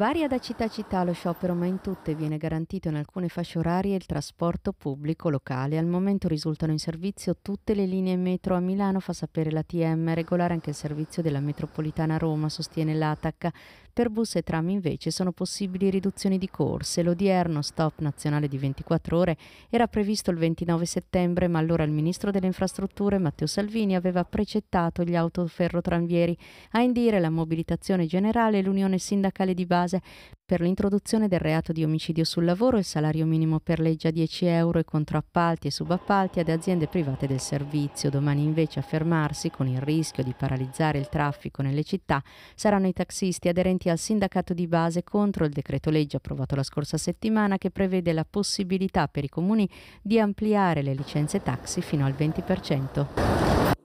Varia da città a città lo sciopero, ma in tutte viene garantito in alcune fasce orarie il trasporto pubblico locale. Al momento risultano in servizio tutte le linee metro a Milano, fa sapere la TM, regolare anche il servizio della metropolitana Roma, sostiene l'ATAC. Per bus e tram invece sono possibili riduzioni di corse. L'odierno stop nazionale di 24 ore era previsto il 29 settembre, ma allora il ministro delle infrastrutture Matteo Salvini aveva precettato gli autoferrotranvieri. A indire la mobilitazione generale l'Unione Sindacale di Base base per l'introduzione del reato di omicidio sul lavoro, il salario minimo per legge a 10 euro e contrappalti e subappalti ad aziende private del servizio. Domani invece a fermarsi, con il rischio di paralizzare il traffico nelle città, saranno i taxisti aderenti al sindacato di base contro il decreto legge approvato la scorsa settimana che prevede la possibilità per i comuni di ampliare le licenze taxi fino al 20%.